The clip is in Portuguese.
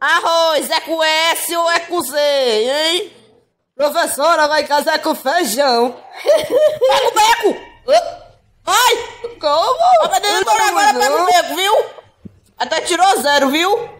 Arroz é com S ou é com Z, hein? Professora, vai casar com feijão. Pega o beco! Ai! Como? Agora pega o beco, viu? Até tirou zero, viu?